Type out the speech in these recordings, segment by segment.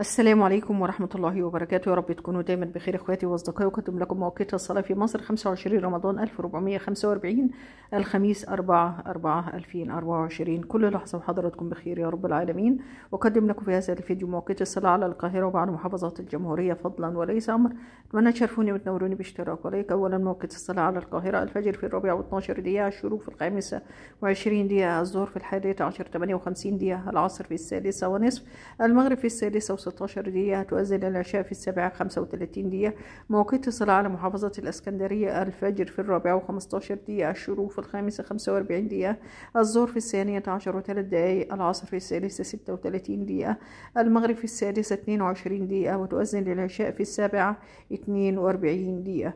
السلام عليكم ورحمة الله وبركاته يا رب تكونوا دايما بخير اخواتي واصدقائي وقدم لكم مؤقت الصلاة في مصر 25 رمضان 1445 الخميس 4 4 2024 كل لحظة وحضراتكم بخير يا رب العالمين أقدم لكم في هذا الفيديو مواقيت الصلاة على القاهرة وبعض محافظات الجمهورية فضلا وليس أمر أتمنى تشرفوني وتنوروني باشتراك وليك أولا مواقيت الصلاة على القاهرة الفجر في الرابعة و12 دقيقة الشروق في الخامسة و20 دقيقة الظهر في الحادية عشر 58 دقيقة العصر في السادسة ونصف المغرب في السادسة و16 دقيقة تؤذن العشاء في السابعة 35 دقيقة مواقيت الصلاة على محافظة الإسكندرية الفجر في الرابعة و15 دقيقة الشروق في الخامسة خمسة وأربعين دقيقة الظهر في الثانية عشر وثلاث دقايق العصر في الثالثة ستة وثلاثين دقيقة المغرب في السادسة اثنين وعشرين دقيقة وتؤذن للعشاء في السابعة اثنين وأربعين دقيقة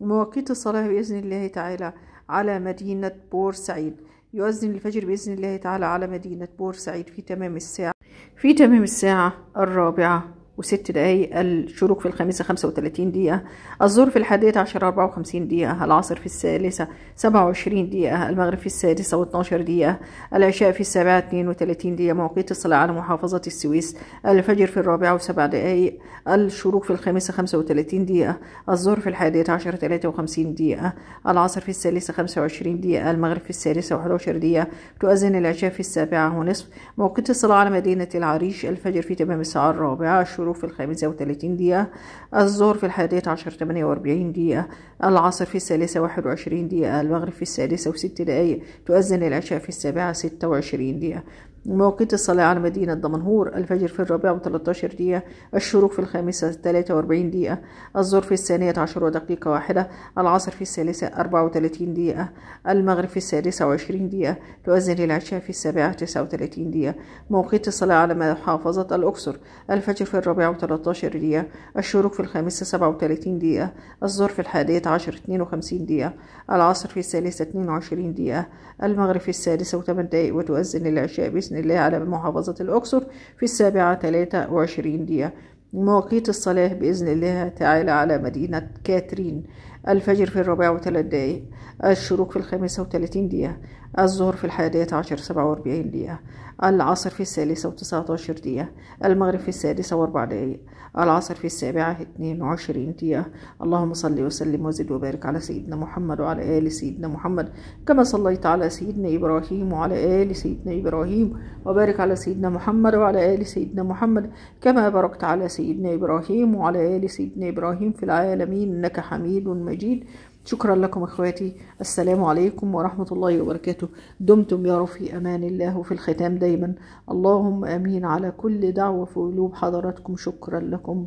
مواقيت الصلاة بإذن الله تعالى على مدينة بورسعيد يؤذن الفجر بإذن الله تعالى على مدينة بورسعيد في تمام الساعة في تمام الساعة الرابعة وست دقايق الشروق في الخامسة خمسة وتلاتين دقيقة الظهر في الحادية عشر أربعة وخمسين دقيقة العصر في الثالثة سبعة وعشرين دقيقة المغرب في السادسة واتناشر دقيقة العشاء في السابعة اتنين وتلاتين دقيقة موقيت الصلاة على محافظة السويس الفجر في الرابعة وسبع دقايق الشروق في الخامسة خمسة وتلاتين دقيقة الظهر في الحادية عشر تلاتة وخمسين دقيقة العصر في الثالثة خمسة وعشرين دقيقة المغرب في السادسة وحداشر دقيقة تؤذن العشاء في السابعة ونصف موقيت الصلاة على مدينة العريش الفجر في تمام الساعة الرابعة الشروق في الخامسة وثلاثين دقيقة الظهر في الحادية عشر تمانية وأربعين دقيقة العصر في الثالثة واحد وعشرين دقيقة المغرب في السادسة وست دقايق تؤذن العشاء في السابعة ستة وعشرين دقيقة مواقيت الصلاة على مدينة دمنهور الفجر في الرابعة وثلاثة دقيقة الشروق في الخامسة ثلاثة وأربعين دقيقة الظهر في الثانية عشر ودقيقة واحدة العصر في الثالثة أربعة وثلاثين دقيقة المغرب في السادسة وعشرين دقيقة تؤذن العشاء في السابعة تسعة وثلاثين دقيقة موقيت الصلاة على محافظة الأقصر الفجر في الرابعة وثلاثة دقيقة الشروق في الخامسة سبعة وثلاثين دقيقة الظهر في الحادية عشر اثنين وخمسين دقيقة العصر في الثالثة اثنين وعشرين دقيقة المغرب في السادسة وثمان دقائق وتؤذن العشاء بإذن بإذن الله على محافظة الأقصر في السابعة 23 دقيقة مواقيت الصلاة بإذن الله تعالى على مدينة كاترين الفجر في الرابعة وثلاث دقايق الشروق في الخامسة وثلاثين دقيقة الظهر في الحادية عشر سبعة وأربعين دقيقة العصر في الثالثة وتسعة عشر دقيقة المغرب في السادسة وأربع دقايق العصر في السابعة اثنين وعشرين دقيقة اللهم صل وسلم وزد وبارك على سيدنا محمد وعلى آل سيدنا محمد كما صليت على سيدنا إبراهيم وعلى آل سيدنا إبراهيم وبارك على سيدنا محمد وعلى آل سيدنا محمد كما باركت على سيدنا إبراهيم وعلى آل سيدنا إبراهيم في العالمين إنك حميد مجيد جديد شكرا لكم اخواتي السلام عليكم ورحمه الله وبركاته دمتم يا رب في امان الله وفي الختام دايما اللهم امين على كل دعوه في قلوب حضراتكم شكرا لكم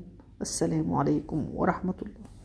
السلام عليكم ورحمه الله